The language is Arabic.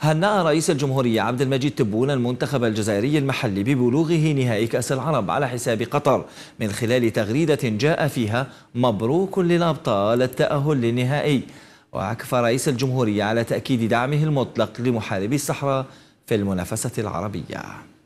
هنأ رئيس الجمهورية عبد المجيد تبون المنتخب الجزائري المحلي ببلوغه نهائي كأس العرب على حساب قطر من خلال تغريدة جاء فيها مبروك للأبطال التأهل للنهائي وعكف رئيس الجمهورية على تأكيد دعمه المطلق لمحاربي الصحراء في المنافسة العربية